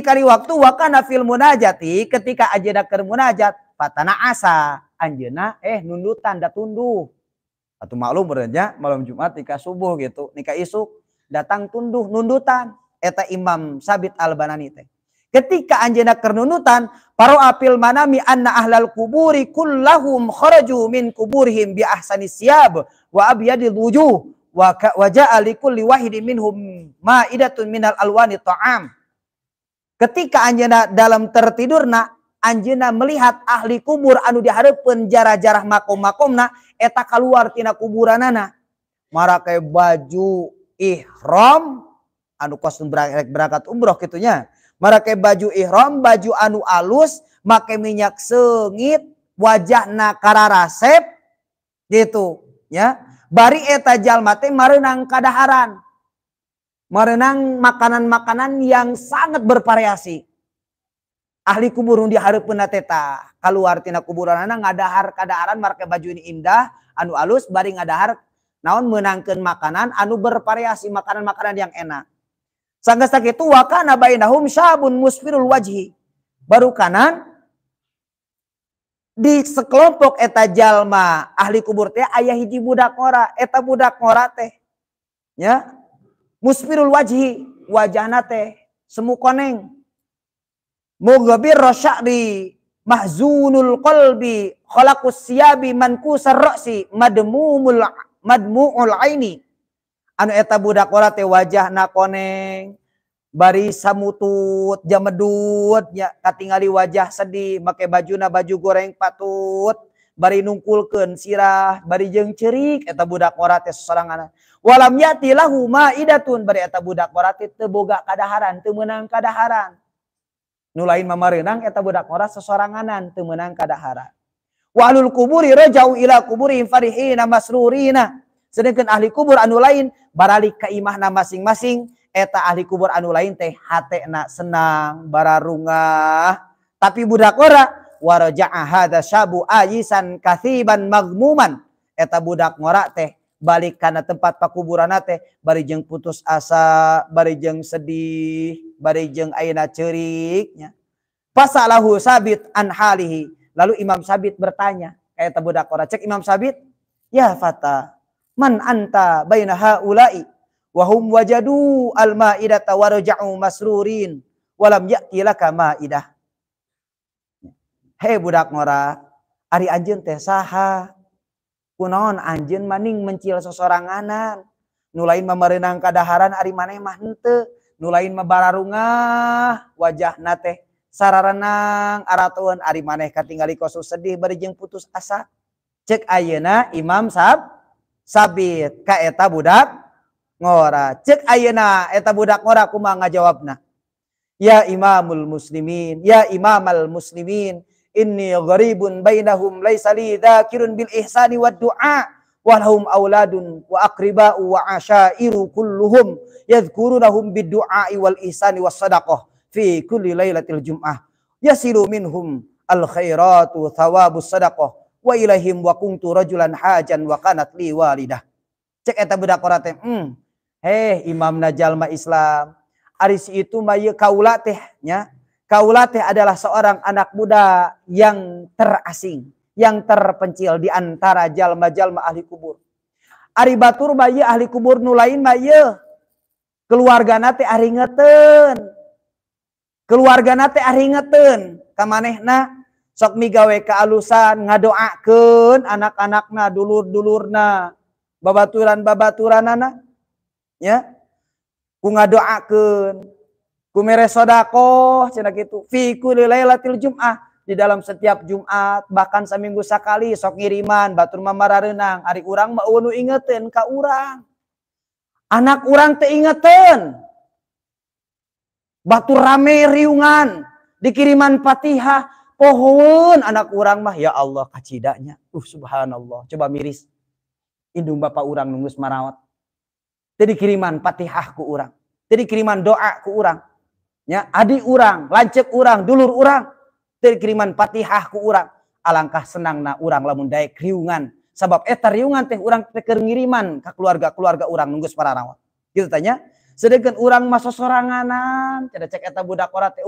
kali waktu wakana fil munajati ketika ajeda ker munajat patana asa Anjena eh nundutan da tunduh. Atau maklum berenya malam Jumat nikah subuh gitu, nikah isuk datang tunduh nundutan eta Imam Sabit Al-Banani teh. Ketika anjena nundutan paro apil manami anna ahlal kuburi kullahum kharaju min kuburhim bi ahsani siyab wa abyadil wujuh wa ja'a wahidi minhum ma'idatun minal alwani ta'am. Ketika anjena dalam tertidur, nak anjena melihat ahli kubur anu diharapkan jarah-jarah makom-makomna eta keluar tina kuburanana. Marakai baju ihram anu kostum berangkat umroh kitunya. Marakai baju ihram, baju anu alus, make minyak sengit, wajah nakara rasep gitu ya. Bari eta jalma teh marenang kadaharan merenang makanan-makanan yang sangat bervariasi. Ahli kubur di hari penateta. Kalau artinya kuburan anak ngadahar kadaaran marke baju ini indah, anu alus, bari har. naon menangkan makanan, anu bervariasi makanan-makanan yang enak. sangat sakit itu wakana bainahum syabun musfirul wajhi. Baru kanan di sekelompok eta jalma ahli kubur teh ayah hiji budak ngora eta budak ngora teh ya Musmirul wajhi, wajahna teh semu koneng. Moga Mughbir rasyari, mahzunul qalbi, khalaqus siyabi mankusar ra'si, madmumul madmuul aini. Anu eta budak ora teh wajahna koneng, bari samutut, jamedut, ya katingali wajah sedih, make bajuna baju goreng patut. baru nungkulkan sirah bari jeng ciriketa budak ora seseorang anak walamnyatilahun budakboga keadaaran temmenang kedaharan nu lain memarinang eta budak orang seseorang anan temmenang kadaharan waul kurireja ku sedang ahli kubur anu lain barali keimahnan masing-masing eta ahli kubur anu lain tehH enak senang bara runga tapi budak orang waraja'a hadza syabu ayisan kathiban magmuman eta budak ngora teh balik karena tempat pakuburan teh barijeng putus asa barijeng sedih barijeng aina ceriknya pasalahu sabit an halihi lalu Imam Sabit bertanya kayak budak ngora cek Imam Sabit ya fata man anta baina haula'i wahum wajadu al-ma'idata warja'u masrurin walam ya'ti laka ma'idah budak ngorah Ari Anjun tehaha punon Anjin maning mencilil seseorang anan nu lain memerenang keadaran Ari maneh mahte nu lain mebara runga wajah na teh Sara renang araun Ari maneheka tinggal ko sedih beng putus asa cek ayena Imam Sab sabit Kaeta budak ngo cek aetadak ngo nggak jawab ya Imamul muslimin ya Imam al muslimin Inni gharibun bainahum laisa li dzakirun bil ihsani wad du'a walahum auladun wa akriba'u wa asyairu kulluhum yadhkurunahum biddu'ai wal ihsani was sadaqah fi kulli lailatil jum'ah yasiru minhum al khairatu thawabus sadaqah wa ilaihim wa kuntu rajulan hajan wa kanat li walidah cek eta budak ora teh hmm heh imam najal ma islam aris itu mah kaula teh nya Kaulate adalah seorang anak muda yang terasing, yang terpencil di antara jalma-jalma ahli kubur. Ari batur bayi ahli kubur nulain bayi. Keluarga nate ari ngeten. Keluarga nate ari ngeten. Kamanehna sok migawe alusan ngadoakeun anak-anakna dulur-dulurna babaturan-babaturanana ya ku ngadoakeun Kumere sodako, cina gitu. Fiku lailatil jum'ah. Di dalam setiap Jumat, bahkan seminggu sekali, sok ngiriman, batur mamara renang. Hari urang mau nu ingetin ka urang. Anak urang te ingetin. Batu rame riungan. Dikiriman patihah. Pohon anak urang mah. Ya Allah kacidanya. Uh subhanallah. Coba miris. Indung bapak urang nunggu semarawat. Jadi kiriman patihah ku urang. Jadi kiriman doa ku urang Adi urang lancek urang dulur orangrang terkiriman Patihahku urang alangkah senang na urang laundaai kriungan sabab etetaryungan teh orang pekeririman Ka keluarga-keluarga urang nbunggus paranawat kita tanya sedegen urang masuk soanganan ceda ceketa budakkorarat yang